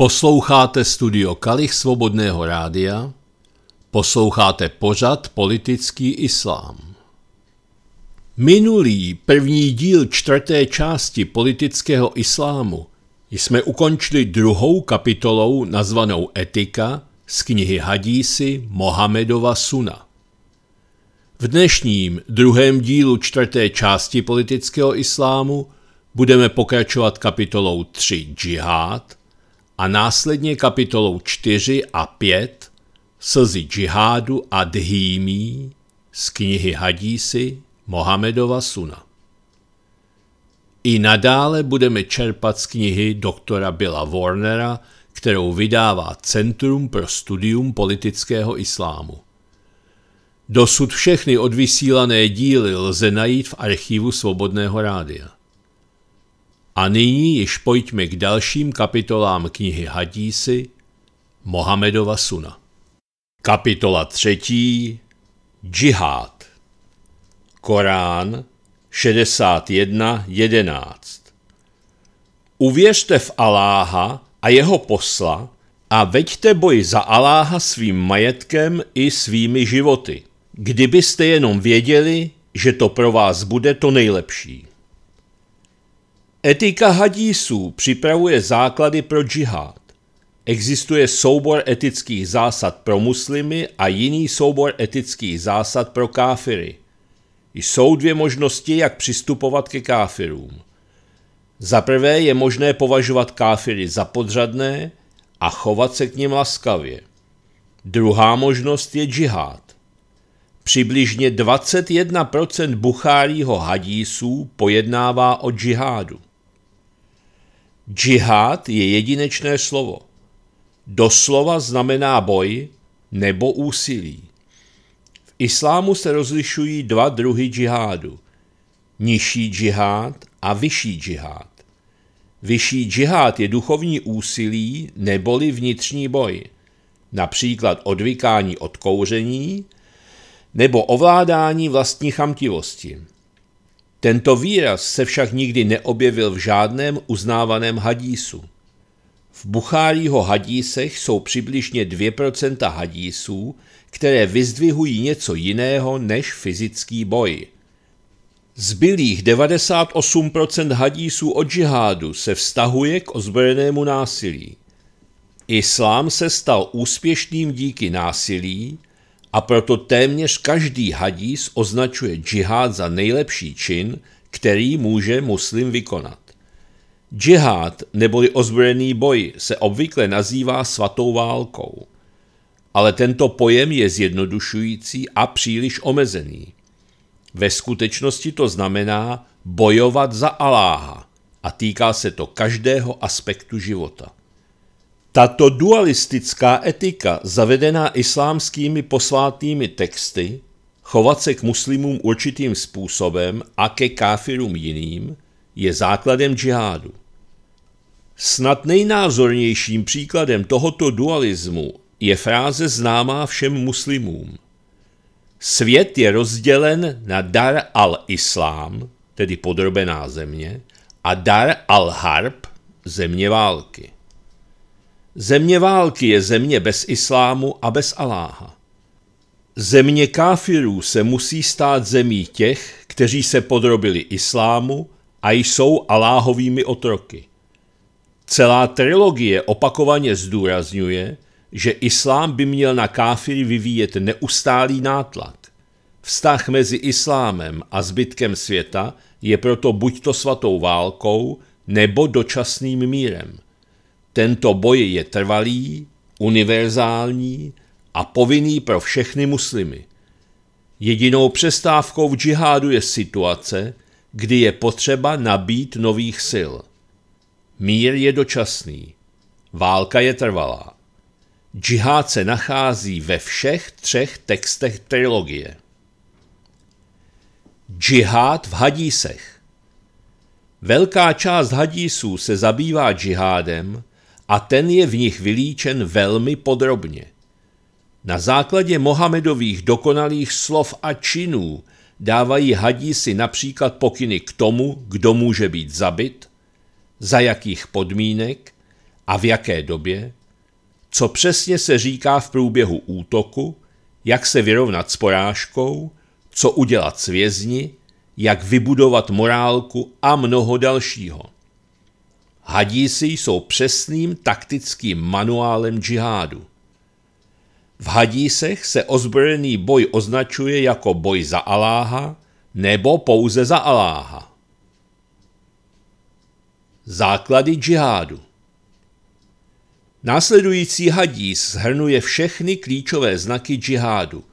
Posloucháte studio Kalich Svobodného rádia, posloucháte pořad Politický islám. Minulý první díl čtvrté části politického islámu jsme ukončili druhou kapitolou nazvanou Etika z knihy Hadísy Mohamedova Suna. V dnešním druhém dílu čtvrté části politického islámu budeme pokračovat kapitolou 3 Džihad – a následně kapitolou 4 a 5 Slzy džihádu a dhýmí z knihy Hadísy Mohamedova Suna. I nadále budeme čerpat z knihy doktora Billa Warnera, kterou vydává Centrum pro studium politického islámu. Dosud všechny odvysílané díly lze najít v archivu Svobodného rádia. A nyní již pojďme k dalším kapitolám knihy Hadísy Mohamedova suna. Kapitola třetí Džihad Korán 61.11 Uvěřte v Aláha a jeho posla a veďte boj za Aláha svým majetkem i svými životy, kdybyste jenom věděli, že to pro vás bude to nejlepší. Etika hadísů připravuje základy pro džihad. Existuje soubor etických zásad pro muslimy a jiný soubor etických zásad pro káfiry. Jsou dvě možnosti, jak přistupovat ke káfirům. Za prvé je možné považovat káfiry za podřadné a chovat se k nim laskavě. Druhá možnost je džihad. Přibližně 21% Buchárího hadísů pojednává o džihádu. Džihad je jedinečné slovo. Doslova znamená boj nebo úsilí. V islámu se rozlišují dva druhy džihádu. Nižší džihád a vyšší džihád. Vyšší džihád je duchovní úsilí neboli vnitřní boj, například odvykání od kouření nebo ovládání vlastní chamtivosti. Tento výraz se však nikdy neobjevil v žádném uznávaném hadísu. V Buchárího hadísech jsou přibližně 2% hadísů, které vyzdvihují něco jiného než fyzický boj. Zbylých 98% hadísů od džihádu se vztahuje k ozbrojenému násilí. Islám se stal úspěšným díky násilí, a proto téměř každý hadís označuje džihád za nejlepší čin, který může muslim vykonat. Džihád neboli ozbrojený boj se obvykle nazývá svatou válkou, ale tento pojem je zjednodušující a příliš omezený. Ve skutečnosti to znamená bojovat za Aláha a týká se to každého aspektu života. Tato dualistická etika, zavedená islámskými posvátnými texty, chovat se k muslimům určitým způsobem a ke káfirům jiným, je základem džihádu. Snad nejnázornějším příkladem tohoto dualismu je fráze známá všem muslimům. Svět je rozdělen na dar al-Islám, tedy podrobená země, a dar al-Harb, země války. Země války je země bez islámu a bez Aláha. Země káfirů se musí stát zemí těch, kteří se podrobili islámu a jsou Aláhovými otroky. Celá trilogie opakovaně zdůrazňuje, že islám by měl na káfiry vyvíjet neustálý nátlak. Vztah mezi islámem a zbytkem světa je proto buďto svatou válkou nebo dočasným mírem – tento boj je trvalý, univerzální a povinný pro všechny muslimy. Jedinou přestávkou v džihádu je situace, kdy je potřeba nabít nových sil. Mír je dočasný, válka je trvalá. Džihád se nachází ve všech třech textech trilogie. Džihád v hadísech Velká část hadísů se zabývá džihádem, a ten je v nich vylíčen velmi podrobně. Na základě Mohamedových dokonalých slov a činů dávají hadísi například pokyny k tomu, kdo může být zabit, za jakých podmínek a v jaké době, co přesně se říká v průběhu útoku, jak se vyrovnat s porážkou, co udělat s vězni, jak vybudovat morálku a mnoho dalšího. Hadísi jsou přesným taktickým manuálem džihádu. V hadísech se ozbrojený boj označuje jako boj za Aláha nebo pouze za Aláha. Základy džihádu Následující hadís shrnuje všechny klíčové znaky džihádu.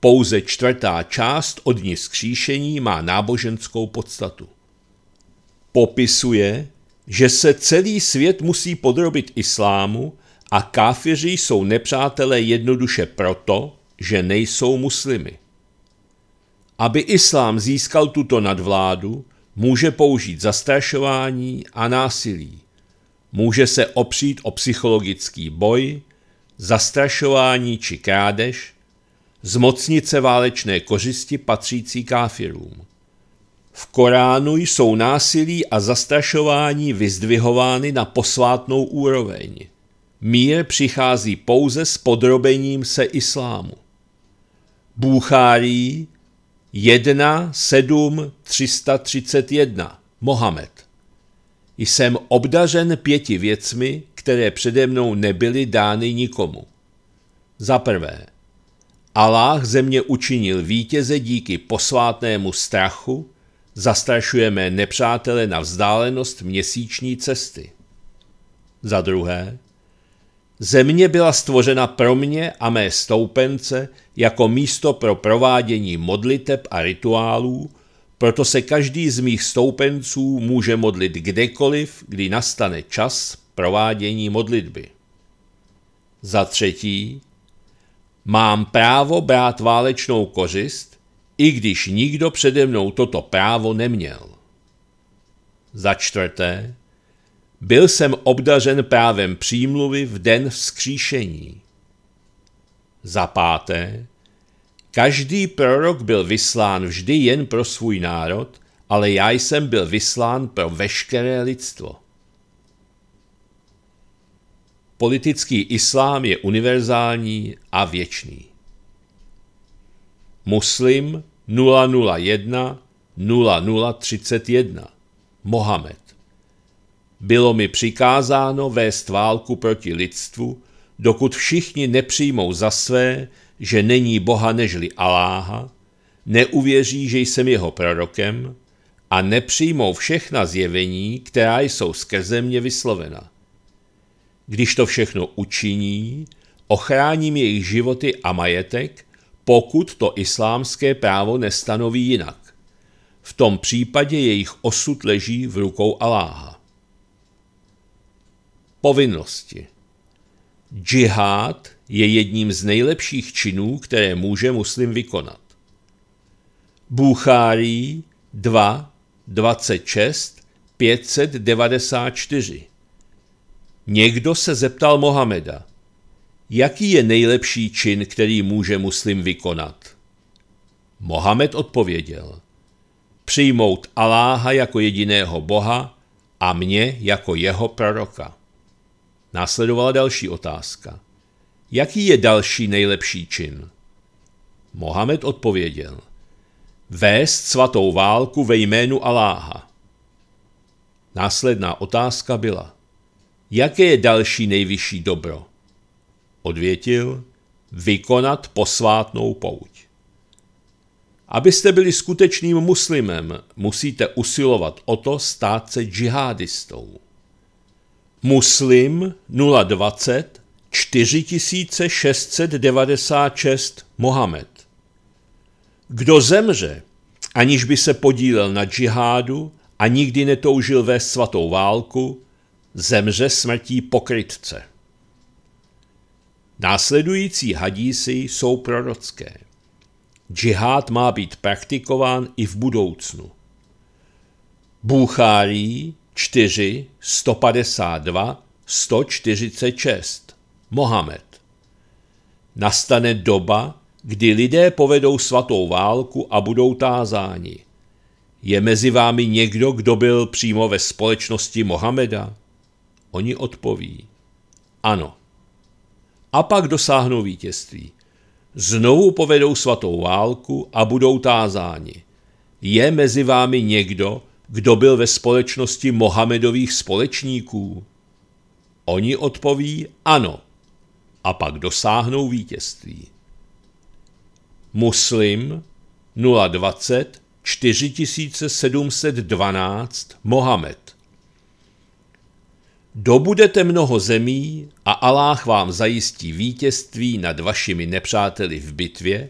Pouze čtvrtá část od ní skříšení má náboženskou podstatu. Popisuje, že se celý svět musí podrobit islámu a káfiři jsou nepřátelé jednoduše proto, že nejsou muslimy. Aby islám získal tuto nadvládu, může použít zastrašování a násilí. Může se opřít o psychologický boj, zastrašování či krádež, zmocnit se válečné kořisti patřící káfirům. V Koránu jsou násilí a zastrašování vyzdvihovány na posvátnou úroveň. Mír přichází pouze s podrobením se islámu. Bůchárí 1, 7, 331 Mohamed Jsem obdařen pěti věcmi, které přede mnou nebyly dány nikomu. Za prvé, Aláh ze mě učinil vítěze díky posvátnému strachu, Zastrašujeme nepřátele na vzdálenost měsíční cesty. Za druhé, země byla stvořena pro mě a mé stoupence jako místo pro provádění modliteb a rituálů, proto se každý z mých stoupenců může modlit kdekoliv, kdy nastane čas provádění modlitby. Za třetí, mám právo brát válečnou kořist, i když nikdo přede mnou toto právo neměl. Za čtvrté, byl jsem obdařen právem přímluvy v den vzkříšení. Za páté, každý prorok byl vyslán vždy jen pro svůj národ, ale já jsem byl vyslán pro veškeré lidstvo. Politický islám je univerzální a věčný. Muslim 001 0031 Mohamed Bylo mi přikázáno vést válku proti lidstvu, dokud všichni nepřijmou za své, že není Boha nežli Aláha, neuvěří, že jsem jeho prorokem a nepřijmou všechna zjevení, která jsou skrze mě vyslovena. Když to všechno učiní, ochráním jejich životy a majetek pokud to islámské právo nestanoví jinak. V tom případě jejich osud leží v rukou Aláha. Povinnosti Džihád je jedním z nejlepších činů, které může muslim vykonat. Bůchárí 2, 26, 594 Někdo se zeptal Mohameda – Jaký je nejlepší čin, který může muslim vykonat? Mohamed odpověděl. Přijmout Aláha jako jediného boha a mě jako jeho proroka. Následovala další otázka. Jaký je další nejlepší čin? Mohamed odpověděl. Vést svatou válku ve jménu Aláha. Následná otázka byla. Jaké je další nejvyšší dobro? odvětil, vykonat posvátnou pouť. Abyste byli skutečným muslimem, musíte usilovat o to stát se džihadistou. Muslim 020 4696 Mohamed. Kdo zemře, aniž by se podílel na džihádu a nikdy netoužil vést svatou válku, zemře smrtí pokrytce. Následující hadísy jsou prorocké. Džihád má být praktikován i v budoucnu. Bůchárý 4, 152, 146 Mohamed Nastane doba, kdy lidé povedou svatou válku a budou tázáni. Je mezi vámi někdo, kdo byl přímo ve společnosti Mohameda? Oni odpoví. Ano a pak dosáhnou vítězství. Znovu povedou svatou válku a budou tázáni. Je mezi vámi někdo, kdo byl ve společnosti Mohamedových společníků? Oni odpoví ano a pak dosáhnou vítězství. Muslim 020 4712 Mohamed Dobudete mnoho zemí a Aláh vám zajistí vítězství nad vašimi nepřáteli v bitvě,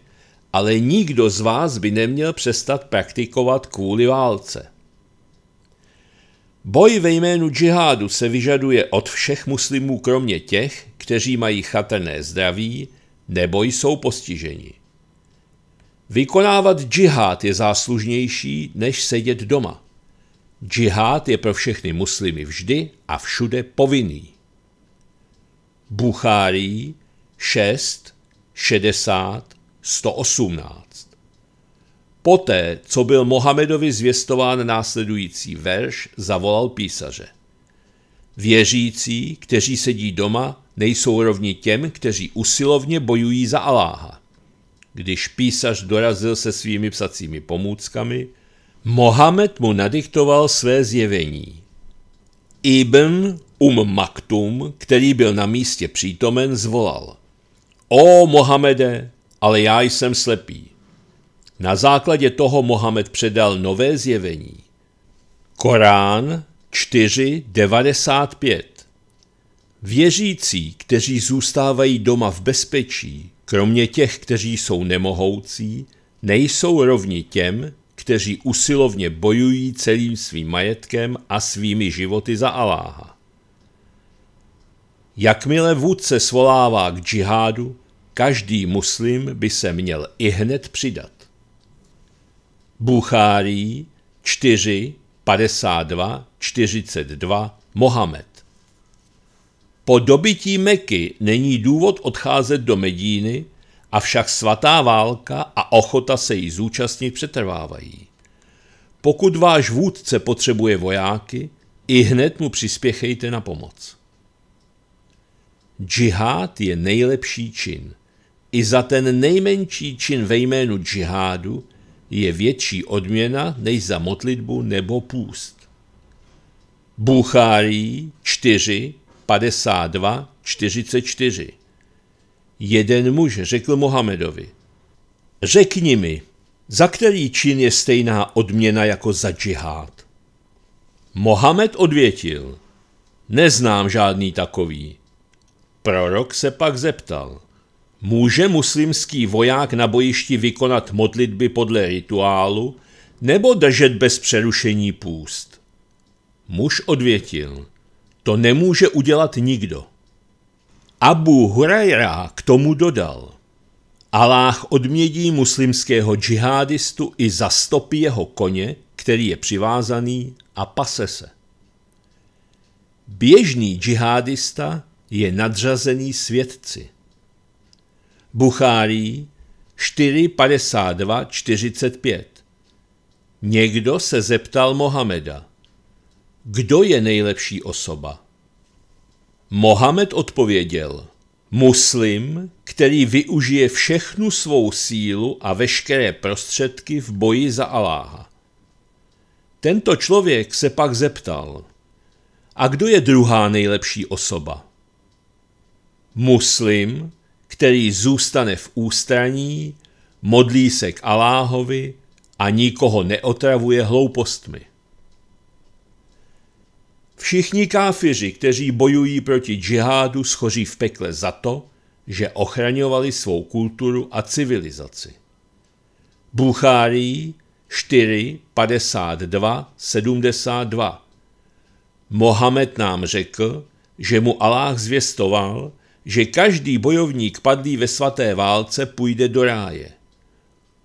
ale nikdo z vás by neměl přestat praktikovat kvůli válce. Boj ve jménu džihádu se vyžaduje od všech muslimů kromě těch, kteří mají chatrné zdraví nebo jsou postiženi. Vykonávat džihád je záslužnější, než sedět doma. Džihad je pro všechny muslimy vždy a všude povinný. Buchárí 6, 60, 118. Poté, co byl Mohamedovi zvěstován následující verš, zavolal písaře. Věřící, kteří sedí doma, nejsou rovni těm, kteří usilovně bojují za Aláha. Když písař dorazil se svými psacími pomůckami, Mohamed mu nadiktoval své zjevení. Ibn Um Maktum, který byl na místě přítomen, zvolal. O Mohamede, ale já jsem slepý. Na základě toho Mohamed předal nové zjevení. Korán 4.95 Věřící, kteří zůstávají doma v bezpečí, kromě těch, kteří jsou nemohoucí, nejsou rovni těm, kteří usilovně bojují celým svým majetkem a svými životy za Aláha. Jakmile vůdce svolává k džihádu, každý muslim by se měl i hned přidat. Buchárý 4, 52, 42, Mohamed. Po dobití Meky není důvod odcházet do Medíny, avšak svatá válka a ochota se jí zúčastnit přetrvávají. Pokud váš vůdce potřebuje vojáky, i hned mu přispěchejte na pomoc. Džihád je nejlepší čin. I za ten nejmenší čin ve jménu džihádu je větší odměna než za modlitbu nebo půst. Buchárý 4, 52, 44 Jeden muž řekl Mohamedovi, řekni mi, za který čin je stejná odměna jako za džihád? Mohamed odvětil, neznám žádný takový. Prorok se pak zeptal, může muslimský voják na bojišti vykonat modlitby podle rituálu nebo držet bez přerušení půst? Muž odvětil, to nemůže udělat nikdo. Abu Hurajra k tomu dodal. Aláh odmědí muslimského džihadistu i zastopí jeho koně, který je přivázaný a pase se. Běžný džihadista je nadřazený svědci. Buchárí 4.52.45 Někdo se zeptal Mohameda, kdo je nejlepší osoba? Mohamed odpověděl, muslim, který využije všechnu svou sílu a veškeré prostředky v boji za Aláha. Tento člověk se pak zeptal, a kdo je druhá nejlepší osoba? Muslim, který zůstane v ústraní, modlí se k Aláhovi a nikoho neotravuje hloupostmi. Všichni káfiři, kteří bojují proti džihádu, schoří v pekle za to, že ochraňovali svou kulturu a civilizaci. Buchárí 4, 52, 72 Mohamed nám řekl, že mu Aláh zvěstoval, že každý bojovník padlý ve svaté válce půjde do ráje.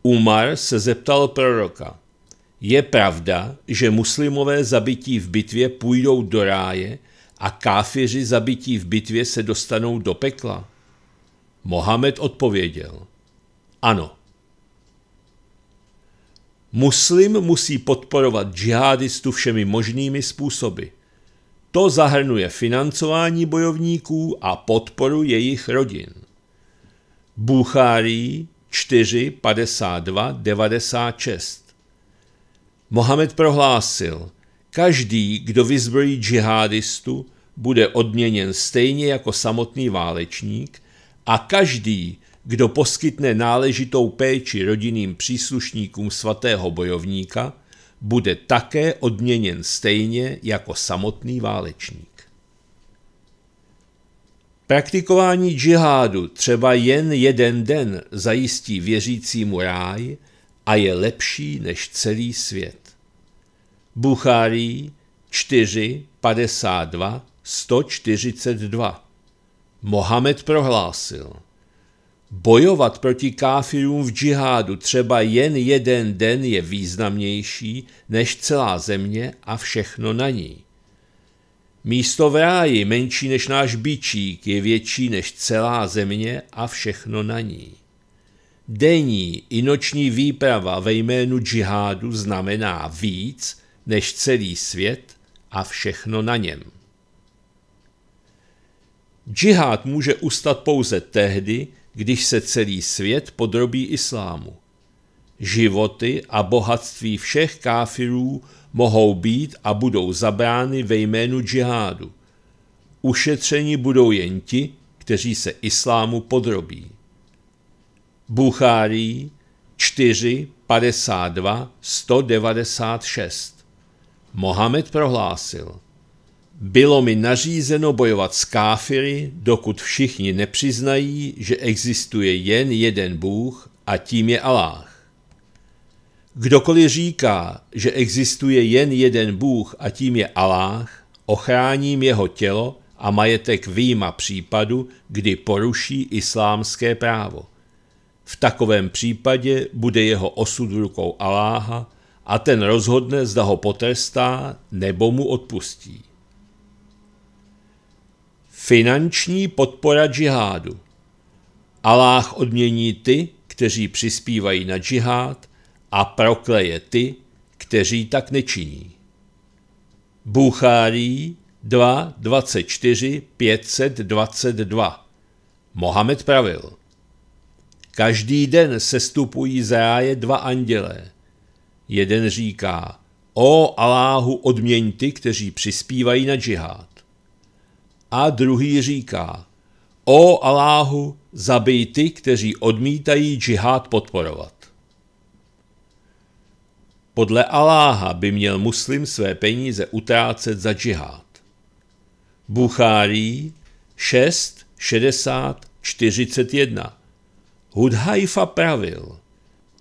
Umar se zeptal proroka – je pravda, že muslimové zabití v bitvě půjdou do ráje a káfiři zabití v bitvě se dostanou do pekla? Mohamed odpověděl. Ano. Muslim musí podporovat džihadistu všemi možnými způsoby. To zahrnuje financování bojovníků a podporu jejich rodin. Buchárý 4.52.96 96 Mohamed prohlásil, každý, kdo vyzbrojí džihadistu, bude odměněn stejně jako samotný válečník a každý, kdo poskytne náležitou péči rodinným příslušníkům svatého bojovníka, bude také odměněn stejně jako samotný válečník. Praktikování džihádu třeba jen jeden den zajistí věřícímu ráj a je lepší než celý svět. Buchárí 4, 52, 142 Mohamed prohlásil Bojovat proti káfirům v džihádu třeba jen jeden den je významnější než celá země a všechno na ní. Místo v ráji menší než náš bičík je větší než celá země a všechno na ní. Denní i noční výprava ve jménu džihádu znamená víc než celý svět a všechno na něm. Džihád může ustat pouze tehdy, když se celý svět podrobí islámu. Životy a bohatství všech káfirů mohou být a budou zabrány ve jménu džihádu. Ušetření budou jen ti, kteří se islámu podrobí. Buchárí 4, 52, 196. Mohamed prohlásil, bylo mi nařízeno bojovat s káfiry, dokud všichni nepřiznají, že existuje jen jeden Bůh a tím je Aláh. Kdokoliv říká, že existuje jen jeden Bůh a tím je Aláh, ochráním jeho tělo a majetek výjima případu, kdy poruší islámské právo – v takovém případě bude jeho osud v rukou Aláha a ten rozhodne, zda ho potrestá nebo mu odpustí. Finanční podpora džihádu Aláh odmění ty, kteří přispívají na džihád a prokleje ty, kteří tak nečiní. Buchárý 2.24.522 Mohamed pravil – Každý den sestupují z ráje dva andělé. Jeden říká, o Aláhu odměň ty, kteří přispívají na džihad. A druhý říká, o Aláhu zabij ty, kteří odmítají džihad podporovat. Podle Aláha by měl muslim své peníze utrácet za džihad. Buchárí 6.60.41 Hudhajfa pravil,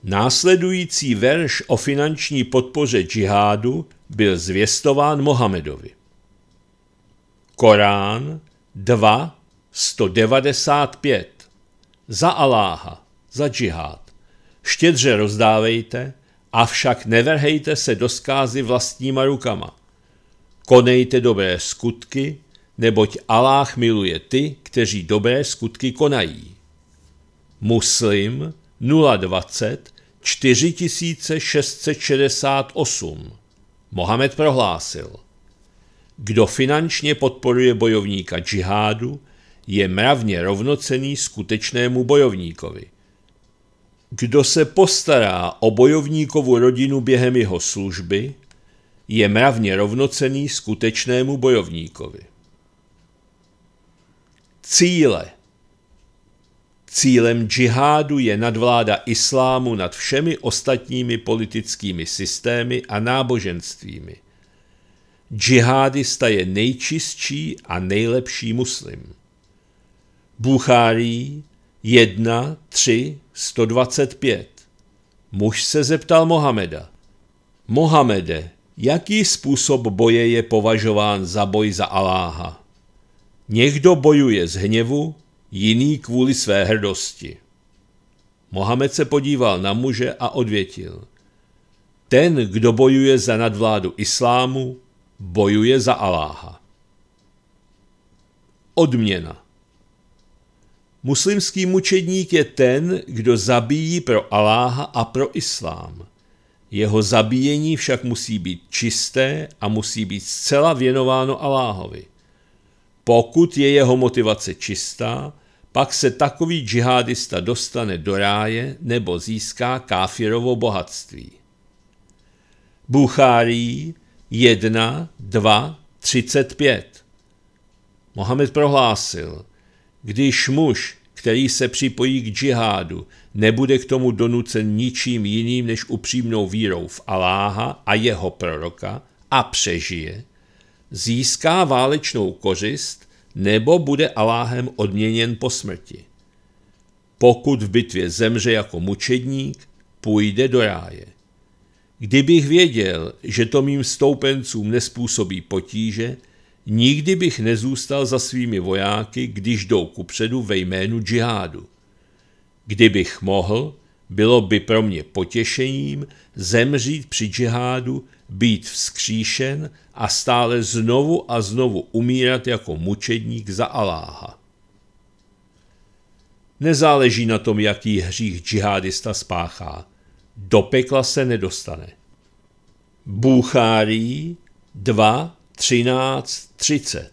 následující verš o finanční podpoře džihádu byl zvěstován Mohamedovi. Korán 2, 195 Za Aláha, za džihád. Štědře rozdávejte, avšak neverhejte se do skázy vlastníma rukama. Konejte dobré skutky, neboť Aláh miluje ty, kteří dobré skutky konají. Muslim 020 4668. Mohamed prohlásil, kdo finančně podporuje bojovníka džihádu, je mravně rovnocený skutečnému bojovníkovi. Kdo se postará o bojovníkovu rodinu během jeho služby, je mravně rovnocený skutečnému bojovníkovi. Cíle – Cílem džihádu je nadvláda islámu nad všemi ostatními politickými systémy a náboženstvími. Džihádista je nejčistší a nejlepší muslim. Buchárí 1, 3, 125 Muž se zeptal Mohameda. Mohamede, jaký způsob boje je považován za boj za Aláha? Někdo bojuje z hněvu, jiný kvůli své hrdosti. Mohamed se podíval na muže a odvětil. Ten, kdo bojuje za nadvládu islámu, bojuje za Aláha. Odměna Muslimský mučedník je ten, kdo zabíjí pro Aláha a pro islám. Jeho zabíjení však musí být čisté a musí být zcela věnováno Aláhovi. Pokud je jeho motivace čistá, pak se takový džihadista dostane do ráje nebo získá káfirovo bohatství. Buchárý 1, 2, 35 Mohamed prohlásil, když muž, který se připojí k džihádu, nebude k tomu donucen ničím jiným než upřímnou vírou v Aláha a jeho proroka a přežije – získá válečnou kořist nebo bude Aláhem odměněn po smrti. Pokud v bitvě zemře jako mučedník, půjde do ráje. Kdybych věděl, že to mým stoupencům nespůsobí potíže, nikdy bych nezůstal za svými vojáky, když jdou předu ve jménu džihádu. Kdybych mohl, bylo by pro mě potěšením zemřít při džihádu, být vzkříšen a stále znovu a znovu umírat jako mučedník za Aláha. Nezáleží na tom, jaký hřích džihadista spáchá. Do pekla se nedostane. Bůchárý 2, 13, 30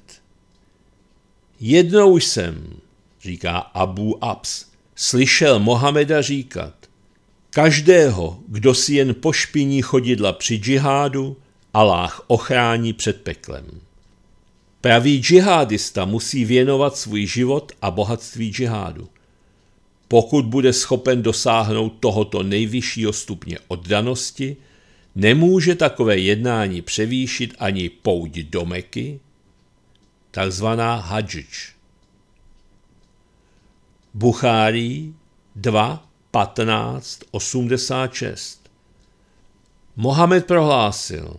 Jednou jsem, říká Abu Abs, slyšel Mohameda říkat, Každého, kdo si jen pošpiní chodidla při džihádu, Allah ochrání před peklem. Pravý džihádista musí věnovat svůj život a bohatství džihádu. Pokud bude schopen dosáhnout tohoto nejvyššího stupně oddanosti, nemůže takové jednání převýšit ani pouť do Meky, takzvaná hadžič. Buchárý 2, 1586. Mohamed prohlásil,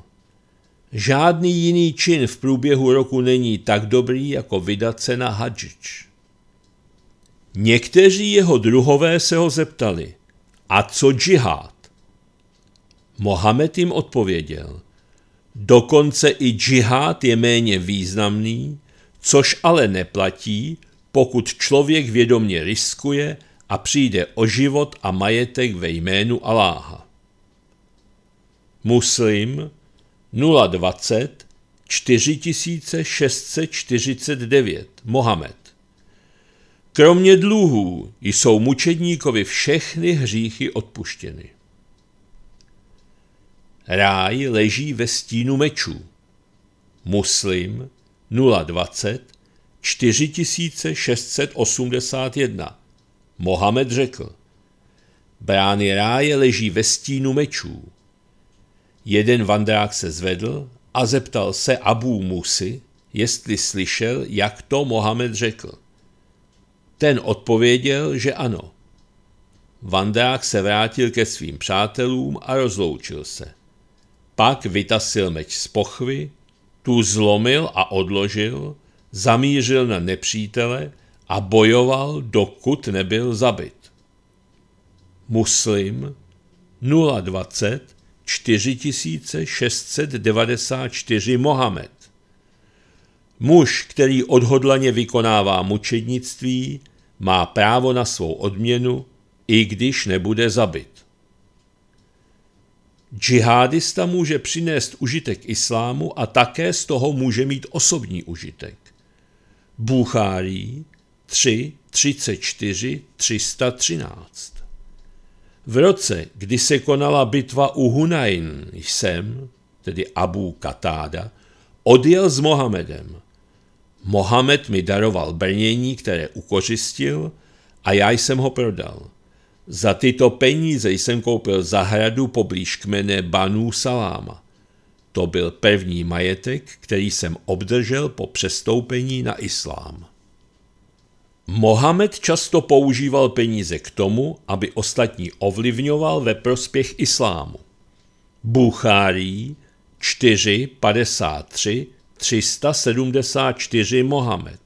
žádný jiný čin v průběhu roku není tak dobrý jako vydat se na hadžič. Někteří jeho druhové se ho zeptali, a co džihad? Mohamed jim odpověděl, dokonce i džihad je méně významný, což ale neplatí, pokud člověk vědomně riskuje a přijde o život a majetek ve jménu Aláha. Muslim 020 4649 Mohamed Kromě dluhů jsou mučedníkovi všechny hříchy odpuštěny. Ráj leží ve stínu mečů. Muslim 020 4681 Mohamed řekl, brány ráje leží ve stínu mečů. Jeden vandrák se zvedl a zeptal se Abu Musy, jestli slyšel, jak to Mohamed řekl. Ten odpověděl, že ano. Vandrák se vrátil ke svým přátelům a rozloučil se. Pak vytasil meč z pochvy, tu zlomil a odložil, zamířil na nepřítele, a bojoval, dokud nebyl zabit. Muslim 020 4694 Mohamed Muž, který odhodlaně vykonává mučednictví, má právo na svou odměnu, i když nebude zabit. Džihadista může přinést užitek islámu a také z toho může mít osobní užitek. Buchárý 3 34 313. V roce, kdy se konala bitva u Hunain, jsem, tedy Abu Katáda, odjel s Mohamedem. Mohamed mi daroval brnění, které ukořistil, a já jsem ho prodal. Za tyto peníze jsem koupil zahradu poblíž kmene Banu Saláma. To byl první majetek, který jsem obdržel po přestoupení na islám. Mohamed často používal peníze k tomu, aby ostatní ovlivňoval ve prospěch islámu. Buchárý 4, 53, 374 Mohamed.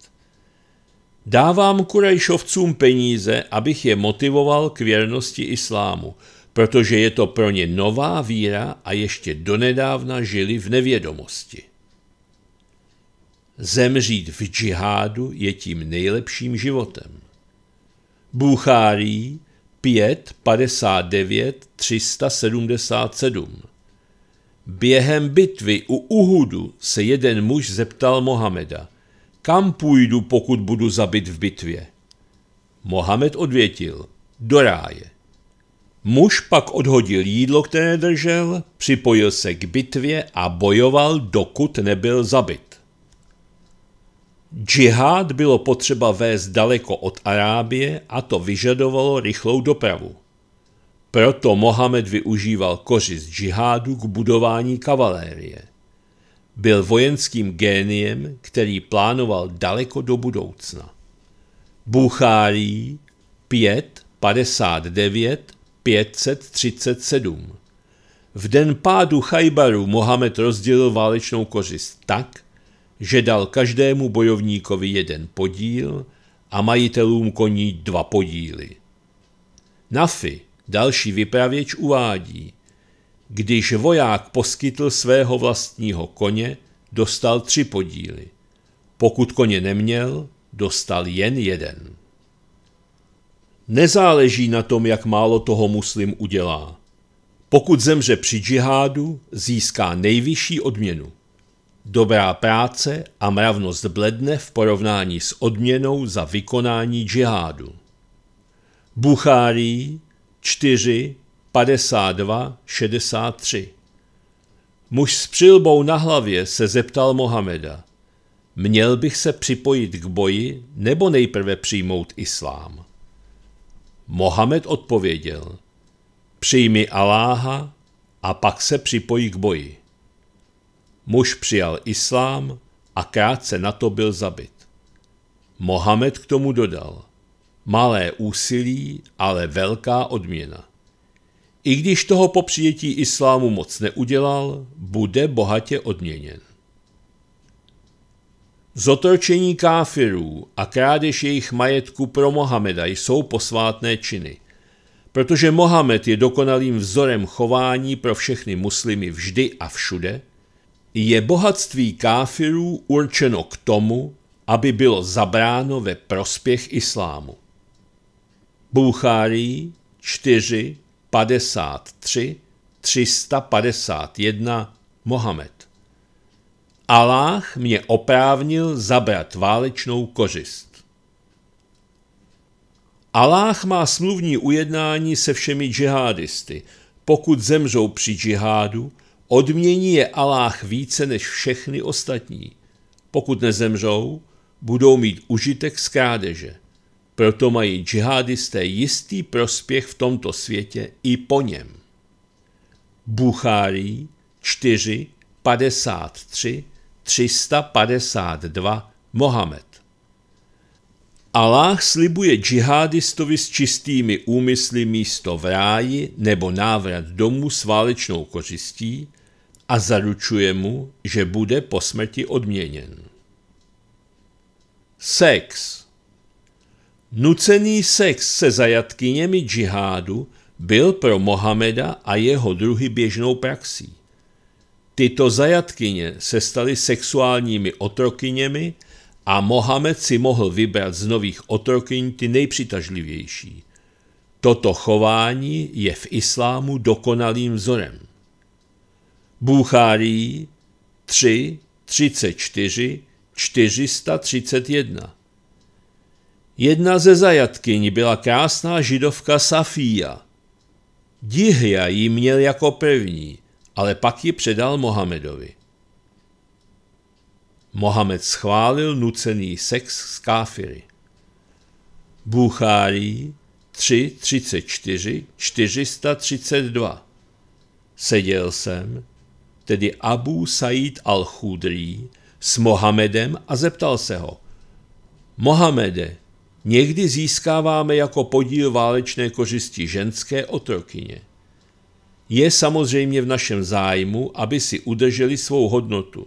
Dávám kurajšovcům peníze, abych je motivoval k věrnosti islámu, protože je to pro ně nová víra a ještě donedávna žili v nevědomosti zemřít v džihádu je tím nejlepším životem. Buchárý 5, 59, 377 Během bitvy u Uhudu se jeden muž zeptal Mohameda, kam půjdu, pokud budu zabit v bitvě? Mohamed odvětil, do ráje. Muž pak odhodil jídlo, které držel, připojil se k bitvě a bojoval, dokud nebyl zabit. Džihad bylo potřeba vést daleko od Arábie a to vyžadovalo rychlou dopravu. Proto Mohamed využíval kořist džihádu k budování kavalérie. Byl vojenským géniem, který plánoval daleko do budoucna. Buchárý 5, 59, 537 V den pádu Chajbaru Mohamed rozdělil válečnou kořist tak, že dal každému bojovníkovi jeden podíl a majitelům koní dva podíly. Nafi, další vypravěč, uvádí, když voják poskytl svého vlastního koně, dostal tři podíly. Pokud koně neměl, dostal jen jeden. Nezáleží na tom, jak málo toho muslim udělá. Pokud zemře při džihádu, získá nejvyšší odměnu. Dobrá práce a mravnost bledne v porovnání s odměnou za vykonání džihádu. Buchárí 4, 52, 63 Muž s přilbou na hlavě se zeptal Mohameda. Měl bych se připojit k boji nebo nejprve přijmout islám? Mohamed odpověděl. Přijmi Aláha a pak se připojí k boji. Muž přijal islám a krátce na to byl zabit. Mohamed k tomu dodal, malé úsilí, ale velká odměna. I když toho po přijetí islámu moc neudělal, bude bohatě odměněn. Zotročení káfirů a krádež jejich majetku pro Mohameda jsou posvátné činy, protože Mohamed je dokonalým vzorem chování pro všechny muslimy vždy a všude – je bohatství káfirů určeno k tomu, aby bylo zabráno ve prospěch islámu. Bůchárií 4, 53, 351 Mohamed. Aláh mě oprávnil zabrat válečnou kořist. Aláh má smluvní ujednání se všemi džihadisty. Pokud zemřou při džihádu, Odmění je Aláh více než všechny ostatní. Pokud nezemřou, budou mít užitek z krádeže. Proto mají džihadisté jistý prospěch v tomto světě i po něm. Buchárí 4, 53, 352 Mohamed Aláh slibuje džihadistovi s čistými úmysly místo v ráji nebo návrat domů s válečnou kořistí, a zaručuje mu, že bude po smrti odměněn. Sex Nucený sex se zajatkyněmi džihádu byl pro Mohameda a jeho druhy běžnou praxí. Tyto zajatkyně se staly sexuálními otrokyněmi a Mohamed si mohl vybrat z nových otrokyň ty nejpřitažlivější. Toto chování je v islámu dokonalým vzorem. Bůchárií 3, 34, 431. Jedna ze zajatkyní byla krásná židovka Safia. Dihja ji měl jako první, ale pak ji předal Mohamedovi. Mohamed schválil nucený sex s káfiry. Bůchárý 3, 34, 432. Seděl jsem, tedy Abu Said al-Chudrý, s Mohamedem a zeptal se ho. Mohamede, někdy získáváme jako podíl válečné kořisti ženské otrokyně. Je samozřejmě v našem zájmu, aby si udrželi svou hodnotu.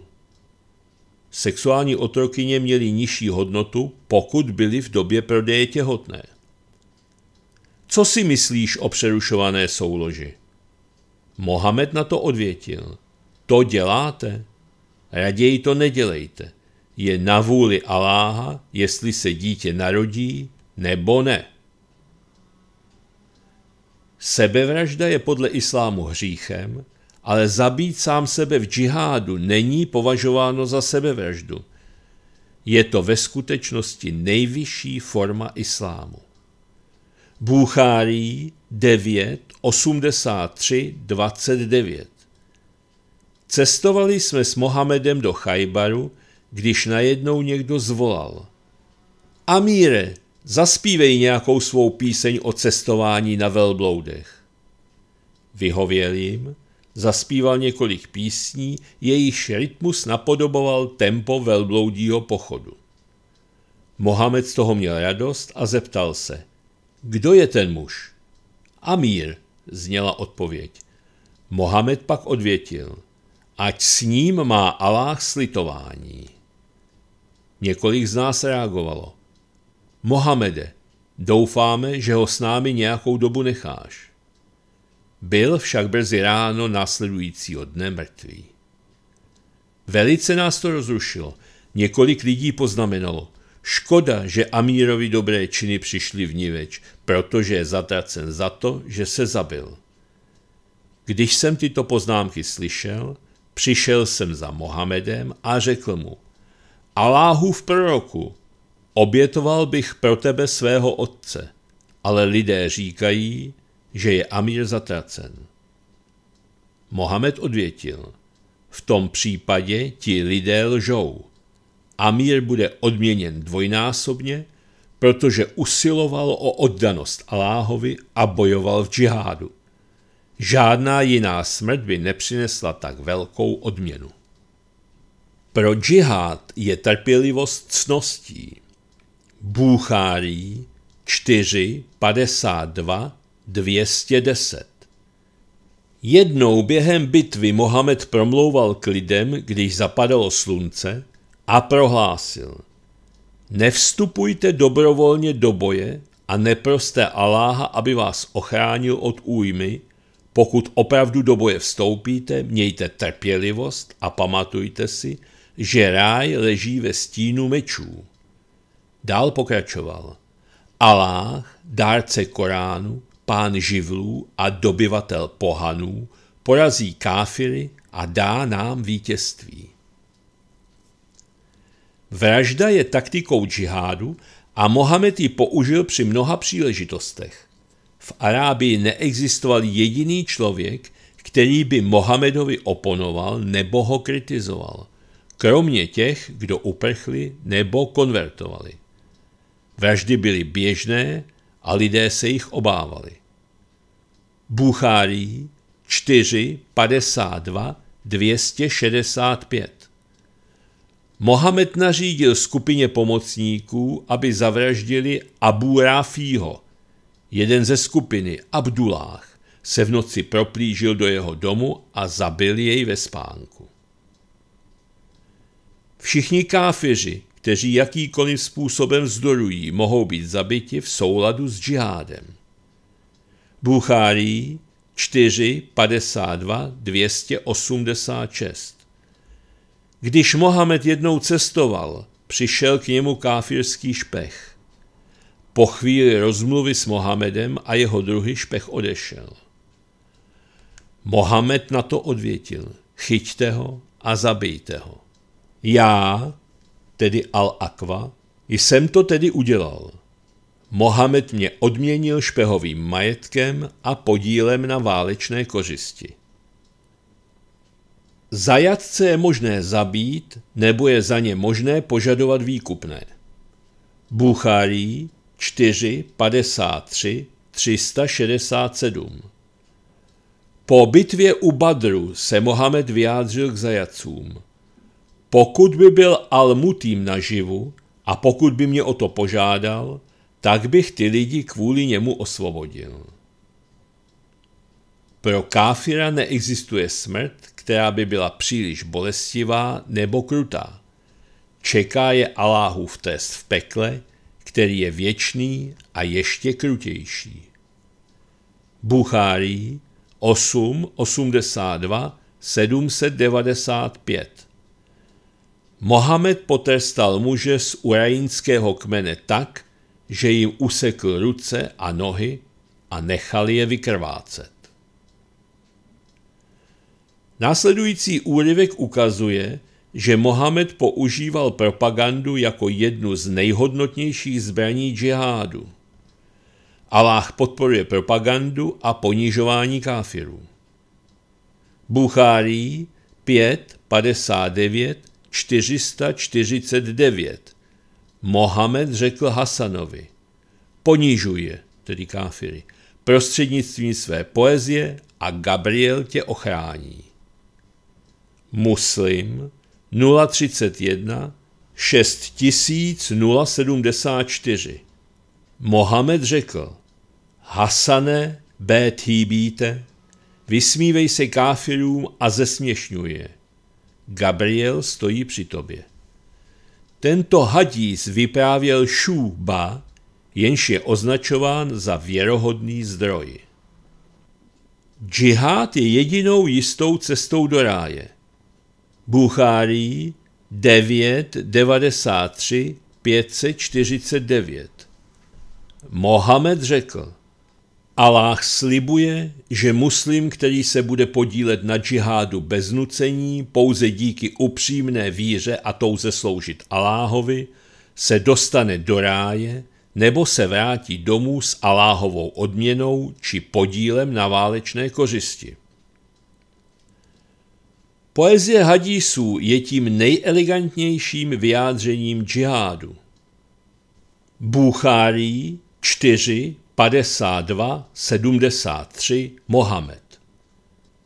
Sexuální otrokyně měly nižší hodnotu, pokud byly v době prodeje těhotné. Co si myslíš o přerušované souloži? Mohamed na to odvětil – to děláte? Raději to nedělejte. Je na vůli Aláha, jestli se dítě narodí nebo ne. Sebevražda je podle islámu hříchem, ale zabít sám sebe v džihádu není považováno za sebevraždu. Je to ve skutečnosti nejvyšší forma islámu. Bůchárý 9, 83, 29 Cestovali jsme s Mohamedem do Chajbaru, když najednou někdo zvolal. Amíre, zaspívej nějakou svou píseň o cestování na velbloudech. Vyhověl jim, zaspíval několik písní, jejichž rytmus napodoboval tempo velbloudího pochodu. Mohamed z toho měl radost a zeptal se. Kdo je ten muž? Amír, zněla odpověď. Mohamed pak odvětil ať s ním má Allah slitování. Několik z nás reagovalo. Mohamede, doufáme, že ho s námi nějakou dobu necháš. Byl však brzy ráno následujícího dne mrtvý. Velice nás to rozrušilo. Několik lidí poznamenalo. Škoda, že Amírovi dobré činy přišly v niveč, protože je zatracen za to, že se zabil. Když jsem tyto poznámky slyšel, Přišel jsem za Mohamedem a řekl mu, Aláhu v proroku, obětoval bych pro tebe svého otce, ale lidé říkají, že je Amír zatracen. Mohamed odvětil, v tom případě ti lidé lžou. Amír bude odměněn dvojnásobně, protože usiloval o oddanost Aláhovi a bojoval v džihádu. Žádná jiná smrt by nepřinesla tak velkou odměnu. Pro džihad je trpělivost cností. Bůchárí 4, 52, 210 Jednou během bitvy Mohamed promlouval k lidem, když zapadalo slunce, a prohlásil Nevstupujte dobrovolně do boje a neproste Aláha, aby vás ochránil od újmy, pokud opravdu do boje vstoupíte, mějte trpělivost a pamatujte si, že ráj leží ve stínu mečů. Dál pokračoval. Aláh, dárce Koránu, pán živlů a dobyvatel pohanů, porazí káfiry a dá nám vítězství. Vražda je taktikou džihádu a Mohamed ji použil při mnoha příležitostech. V Arábii neexistoval jediný člověk, který by Mohamedovi oponoval nebo ho kritizoval, kromě těch, kdo uprchli nebo konvertovali. Vraždy byly běžné a lidé se jich obávali. Buchárí 4, 52, 265 Mohamed nařídil skupině pomocníků, aby zavraždili Abu Rafího, Jeden ze skupiny, Abdulách, se v noci proplížil do jeho domu a zabil jej ve spánku. Všichni káfiři, kteří jakýkoliv způsobem vzdorují, mohou být zabiti v souladu s džihádem. Buchárí 4, 52, 286 Když Mohamed jednou cestoval, přišel k němu káfirský špech. Po chvíli rozmluvy s Mohamedem a jeho druhý špech odešel. Mohamed na to odvětil. Chyťte ho a zabijte ho. Já, tedy Al-Akva, jsem to tedy udělal. Mohamed mě odměnil špehovým majetkem a podílem na válečné kořisti. Zajatce je možné zabít, nebo je za ně možné požadovat výkupné. Buchárý 4 53 367. Po bitvě u Badru se Mohamed vyjádřil k zajacům. Pokud by byl Almutým naživu a pokud by mě o to požádal, tak bych ty lidi kvůli němu osvobodil. Pro káfira neexistuje smrt, která by byla příliš bolestivá nebo krutá. Čeká je Aláhův test v pekle, který je věčný a ještě krutější. Buchárí 8, 82, 795 Mohamed potrestal muže z urajinského kmene tak, že jim usekl ruce a nohy a nechal je vykrvácet. Následující úryvek ukazuje, že Mohamed používal propagandu jako jednu z nejhodnotnějších zbraní džihádu. Aláh podporuje propagandu a ponižování káfirů. Buchárý 5, 59, 449 Mohamed řekl Hasanovi, ponižuje, tedy káfiry, prostřednictvím své poezie a Gabriel tě ochrání. Muslim 031 6074. Mohamed řekl, Hasane, hýbíte, vysmívej se káfirům a zesměšňuje. Gabriel stojí při tobě. Tento hadís vyprávěl Šúba, jenž je označován za věrohodný zdroj. Džihad je jedinou jistou cestou do ráje – Buchárí 9, 93, 549. Mohamed řekl, Aláh slibuje, že muslim, který se bude podílet na džihádu bez nucení, pouze díky upřímné víře a touze sloužit Aláhovi, se dostane do ráje nebo se vrátí domů s Aláhovou odměnou či podílem na válečné kořisti. Poezie hadísů je tím nejelegantnějším vyjádřením džihádu. Bůchárý 4, 52, 73 Mohamed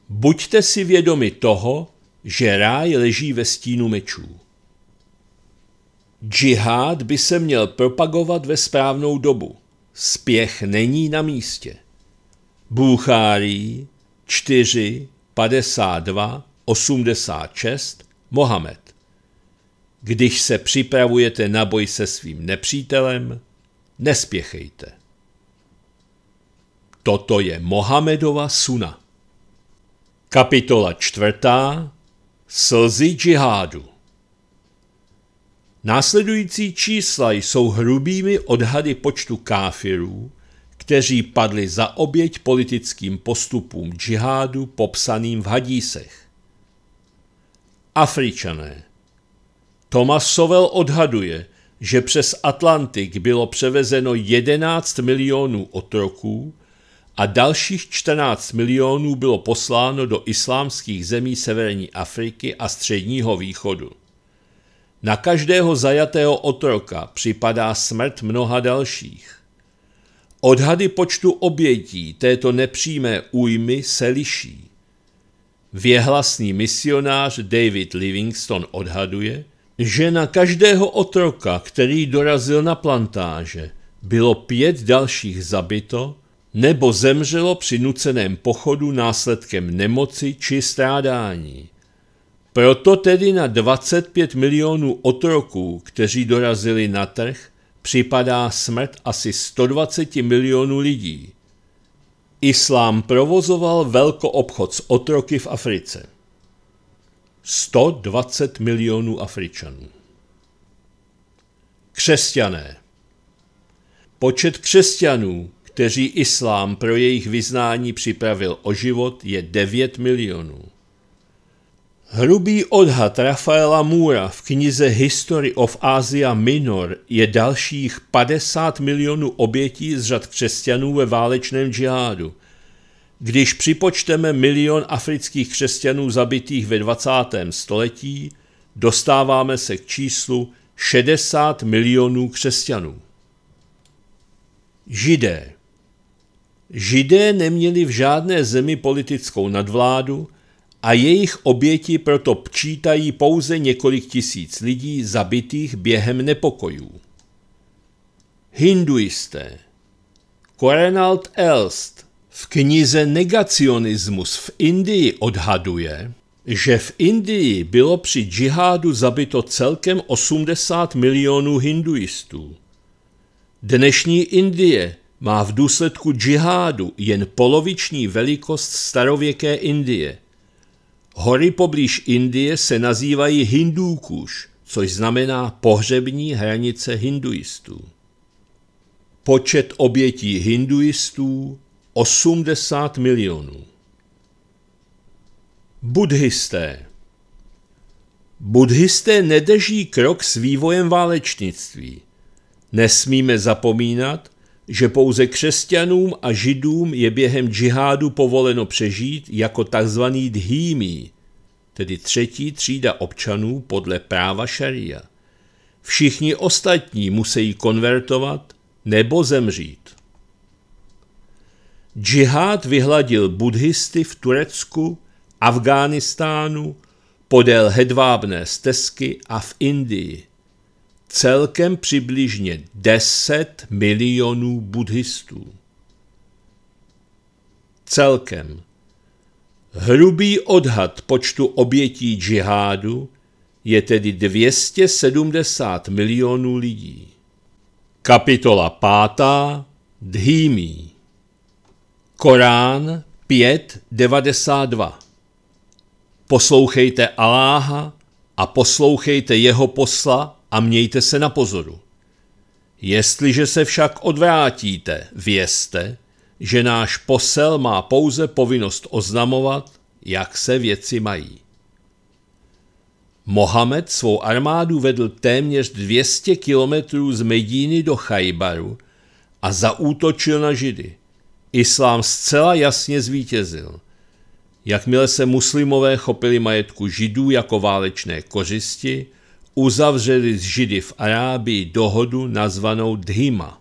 Buďte si vědomi toho, že ráj leží ve stínu mečů. Džihád by se měl propagovat ve správnou dobu. Spěch není na místě. Bůchárý 4, 52, 86 Mohamed. Když se připravujete na boj se svým nepřítelem, nespěchejte. Toto je Mohamedova suna. Kapitola čtvrtá Slzy džihádu Následující čísla jsou hrubými odhady počtu káfirů, kteří padli za oběť politickým postupům džihádu popsaným v hadísech. Afričané. Thomas Sovel odhaduje, že přes Atlantik bylo převezeno 11 milionů otroků a dalších 14 milionů bylo posláno do islámských zemí severní Afriky a středního východu. Na každého zajatého otroka připadá smrt mnoha dalších. Odhady počtu obětí této nepřímé újmy se liší. Věhlasný misionář David Livingstone odhaduje, že na každého otroka, který dorazil na plantáže, bylo pět dalších zabito nebo zemřelo při nuceném pochodu následkem nemoci či strádání. Proto tedy na 25 milionů otroků, kteří dorazili na trh, připadá smrt asi 120 milionů lidí, Islám provozoval velkoobchod s otroky v Africe. 120 milionů Afričanů. Křesťané Počet křesťanů, kteří islám pro jejich vyznání připravil o život, je 9 milionů. Hrubý odhad Rafaela Mura v knize History of Asia Minor je dalších 50 milionů obětí z řad křesťanů ve válečném džihádu. Když připočteme milion afrických křesťanů zabitých ve 20. století, dostáváme se k číslu 60 milionů křesťanů. Židé Židé neměli v žádné zemi politickou nadvládu, a jejich oběti proto pčítají pouze několik tisíc lidí zabitých během nepokojů. Hinduisté Korenald Elst v knize Negacionismus v Indii odhaduje, že v Indii bylo při džihádu zabito celkem 80 milionů hinduistů. Dnešní Indie má v důsledku džihádu jen poloviční velikost starověké Indie – Hory poblíž Indie se nazývají Hindúkuš, což znamená pohřební hranice hinduistů. Počet obětí hinduistů 80 milionů. Budhisté Budhisté nedrží krok s vývojem válečnictví. Nesmíme zapomínat, že pouze křesťanům a židům je během džihádu povoleno přežít jako tzv. dhýmí, tedy třetí třída občanů podle práva šaria. Všichni ostatní musí konvertovat nebo zemřít. Džihád vyhladil buddhisty v Turecku, Afghánistánu, podél hedvábné stezky a v Indii celkem přibližně 10 milionů buddhistů. Celkem. Hrubý odhad počtu obětí džihádu je tedy 270 milionů lidí. Kapitola pátá Dhýmí Korán 5.92 Poslouchejte Aláha a poslouchejte jeho posla, a mějte se na pozoru. Jestliže se však odvrátíte, vězte, že náš posel má pouze povinnost oznamovat, jak se věci mají. Mohamed svou armádu vedl téměř 200 kilometrů z Medíny do Chajbaru a zaútočil na Židy. Islám zcela jasně zvítězil. Jakmile se muslimové chopili majetku Židů jako válečné kořisti, uzavřeli s Židy v Arábii dohodu nazvanou Dhima.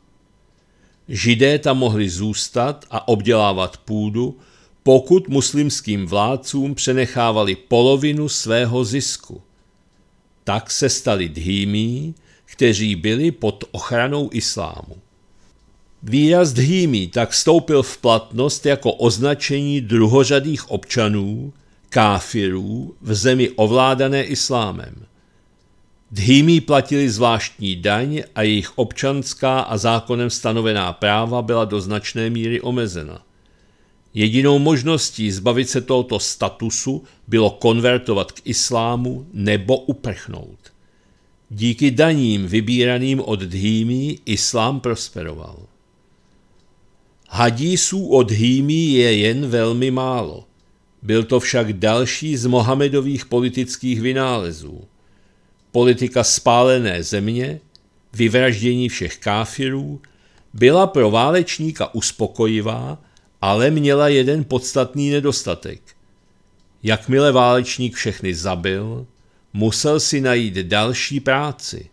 Židé tam mohli zůstat a obdělávat půdu, pokud muslimským vládcům přenechávali polovinu svého zisku. Tak se stali dhýmí, kteří byli pod ochranou islámu. Výraz dhýmí tak vstoupil v platnost jako označení druhořadých občanů, káfirů v zemi ovládané islámem – Dhýmí platili zvláštní daň a jejich občanská a zákonem stanovená práva byla do značné míry omezena. Jedinou možností zbavit se tohoto statusu bylo konvertovat k islámu nebo uprchnout. Díky daním vybíraným od dhýmí islám prosperoval. Hadísů od dhýmí je jen velmi málo. Byl to však další z Mohamedových politických vynálezů – politika spálené země, vyvraždění všech káfirů, byla pro válečníka uspokojivá, ale měla jeden podstatný nedostatek. Jakmile válečník všechny zabil, musel si najít další práci.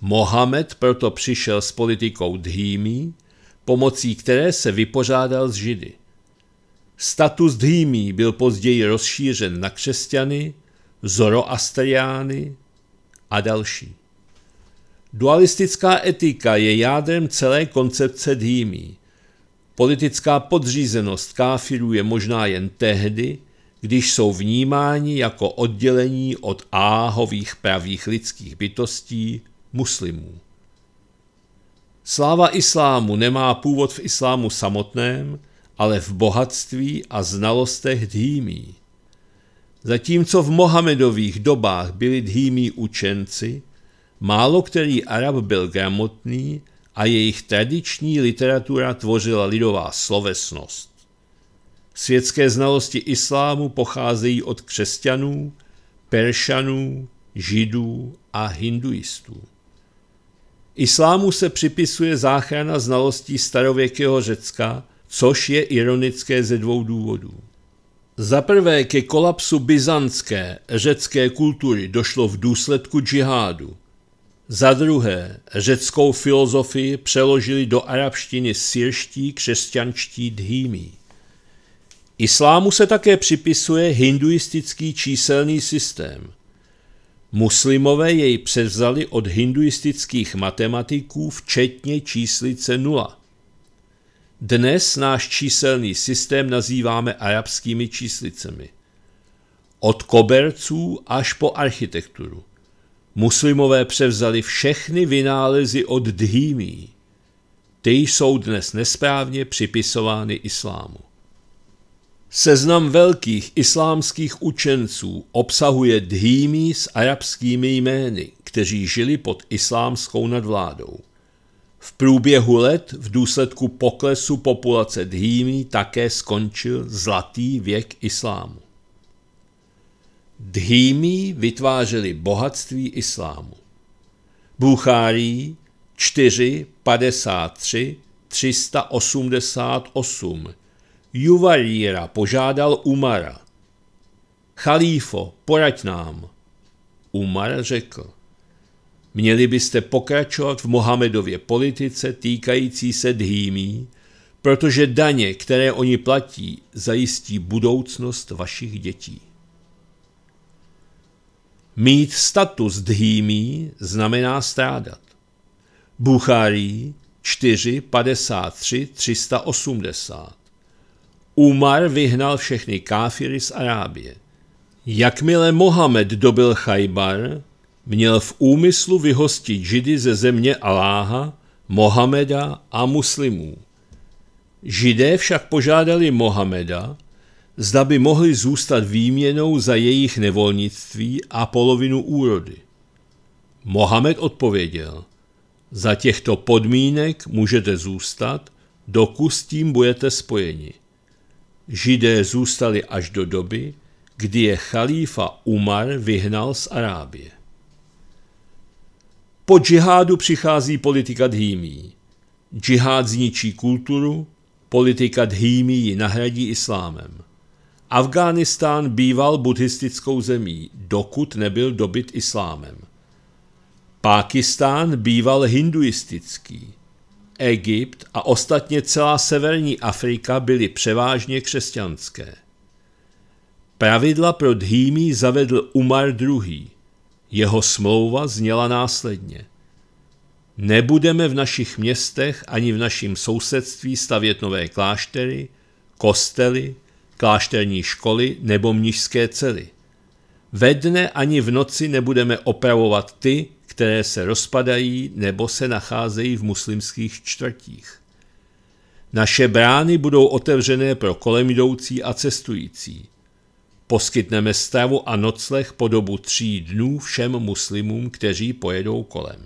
Mohamed proto přišel s politikou Dhýmí, pomocí které se vypořádal s Židy. Status Dhýmí byl později rozšířen na křesťany, zoroastriány, a další. Dualistická etika je jádrem celé koncepce dýmí. Politická podřízenost káfirů je možná jen tehdy, když jsou vnímáni jako oddělení od áhových pravých lidských bytostí, muslimů. Sláva islámu nemá původ v islámu samotném, ale v bohatství a znalostech dýmí. Zatímco v Mohamedových dobách byli dhýmí učenci, málo který Arab byl gramotný a jejich tradiční literatura tvořila lidová slovesnost. Světské znalosti islámu pocházejí od křesťanů, peršanů, židů a hinduistů. Islámu se připisuje záchrana znalostí starověkého Řecka, což je ironické ze dvou důvodů. Za prvé ke kolapsu byzantské řecké kultury došlo v důsledku džihádu. Za druhé, řeckou filozofii přeložili do arabštiny sirští křesťanští dhýmí. Islámu se také připisuje hinduistický číselný systém. Muslimové jej převzali od hinduistických matematiků, včetně číslice nula. Dnes náš číselný systém nazýváme arabskými číslicemi. Od koberců až po architekturu. Muslimové převzali všechny vynálezy od dhýmí. Ty jsou dnes nesprávně připisovány islámu. Seznam velkých islámských učenců obsahuje dhýmí s arabskými jmény, kteří žili pod islámskou nadvládou. V průběhu let v důsledku poklesu populace dhýmí také skončil zlatý věk islámu. Dhýmí vytvářeli bohatství islámu. Buchárý 4, 53, 388. Juvalíra požádal Umara. Chalífo, poraď nám. Umar řekl – Měli byste pokračovat v Mohamedově politice týkající se dhýmí, protože daně, které oni platí, zajistí budoucnost vašich dětí. Mít status dhýmí znamená strádat. Bucharí 4, 53, 380 Umar vyhnal všechny káfiry z Arábie. Jakmile Mohamed dobil Chajbar, měl v úmyslu vyhostit židy ze země Aláha, Mohameda a muslimů. Židé však požádali Mohameda, zda by mohli zůstat výměnou za jejich nevolnictví a polovinu úrody. Mohamed odpověděl, za těchto podmínek můžete zůstat, dokud s tím budete spojeni. Židé zůstali až do doby, kdy je chalífa Umar vyhnal z Arábie. Po džihádu přichází politika dhýmí. Džihád zničí kulturu, politika dhýmí ji nahradí islámem. Afghánistán býval buddhistickou zemí, dokud nebyl dobyt islámem. Pákistán býval hinduistický. Egypt a ostatně celá severní Afrika byly převážně křesťanské. Pravidla pro dhýmí zavedl Umar II. Jeho smlouva zněla následně. Nebudeme v našich městech ani v našem sousedství stavět nové kláštery, kostely, klášterní školy nebo mnižské cely. Ve dne ani v noci nebudeme opravovat ty, které se rozpadají nebo se nacházejí v muslimských čtvrtích. Naše brány budou otevřené pro kolemjdoucí a cestující. Poskytneme stravu a nocleh po dobu tří dnů všem muslimům, kteří pojedou kolem.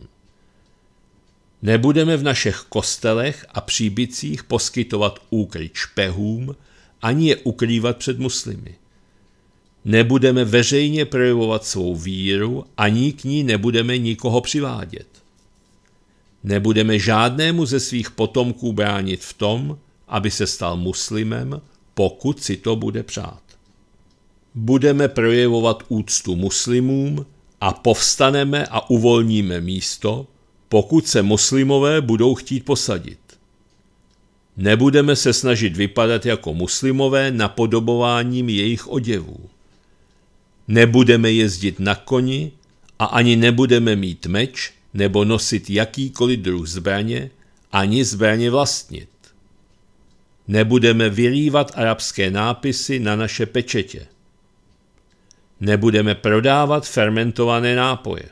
Nebudeme v našich kostelech a příbicích poskytovat úkryt špehům, ani je ukrývat před muslimy. Nebudeme veřejně projevovat svou víru, ani k ní nebudeme nikoho přivádět. Nebudeme žádnému ze svých potomků bránit v tom, aby se stal muslimem, pokud si to bude přát budeme projevovat úctu muslimům a povstaneme a uvolníme místo, pokud se muslimové budou chtít posadit. Nebudeme se snažit vypadat jako muslimové napodobováním jejich oděvů. Nebudeme jezdit na koni a ani nebudeme mít meč nebo nosit jakýkoliv druh zbraně, ani zbraně vlastnit. Nebudeme vyrývat arabské nápisy na naše pečetě. Nebudeme prodávat fermentované nápoje.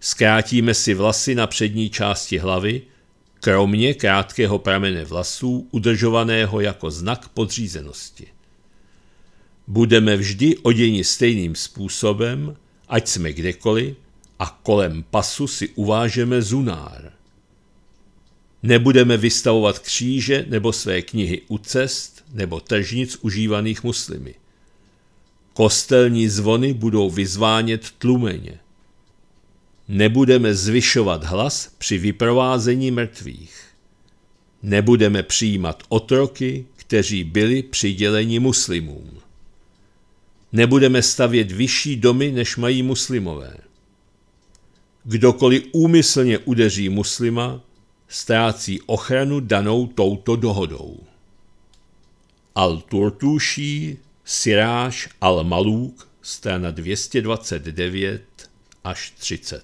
Zkrátíme si vlasy na přední části hlavy, kromě krátkého pramene vlasů, udržovaného jako znak podřízenosti. Budeme vždy oděni stejným způsobem, ať jsme kdekoliv, a kolem pasu si uvážeme zunár. Nebudeme vystavovat kříže nebo své knihy u cest nebo tržnic užívaných muslimy. Kostelní zvony budou vyzvánět tlumeně. Nebudeme zvyšovat hlas při vyprovázení mrtvých. Nebudeme přijímat otroky, kteří byli přiděleni muslimům. Nebudeme stavět vyšší domy, než mají muslimové. Kdokoliv úmyslně udeří muslima, ztrácí ochranu danou touto dohodou. Al-Turtuší Siráž al-Maluk, strana 229 až 30.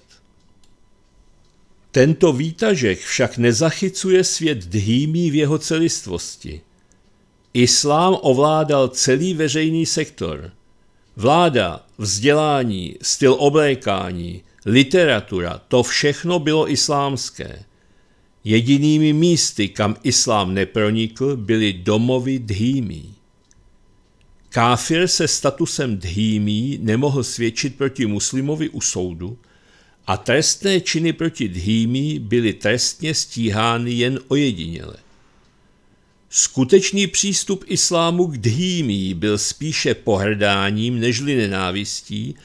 Tento výtažek však nezachycuje svět dhýmí v jeho celistvosti. Islám ovládal celý veřejný sektor. Vláda, vzdělání, styl oblékání, literatura, to všechno bylo islámské. Jedinými místy, kam islám nepronikl, byly domovy dhýmí. Káfir se statusem dhýmí nemohl svědčit proti muslimovi u soudu a trestné činy proti dhýmí byly trestně stíhány jen ojediněle. Skutečný přístup islámu k dhýmí byl spíše pohrdáním nežli nenávistí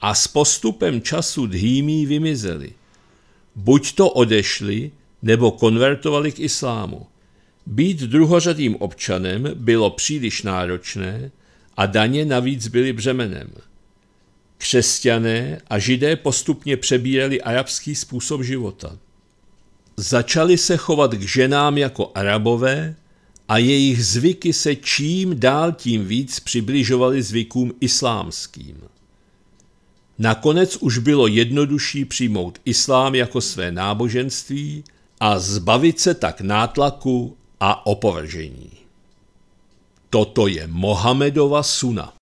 a s postupem času dhýmí vymizeli. Buď to odešli, nebo konvertovali k islámu. Být druhořadým občanem bylo příliš náročné, a daně navíc byly břemenem. Křesťané a židé postupně přebírali arabský způsob života. Začali se chovat k ženám jako arabové a jejich zvyky se čím dál tím víc přibližovaly zvykům islámským. Nakonec už bylo jednodušší přijmout islám jako své náboženství a zbavit se tak nátlaku a opovržení. Toto je Mohamedova suna.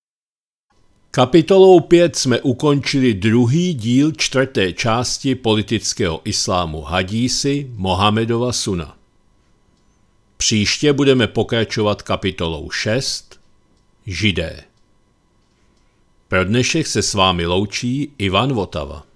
Kapitolou 5 jsme ukončili druhý díl čtvrté části politického islámu Hadísi Mohamedova suna. Příště budeme pokračovat kapitolou 6 Židé. Pro dnešek se s vámi loučí Ivan Votava.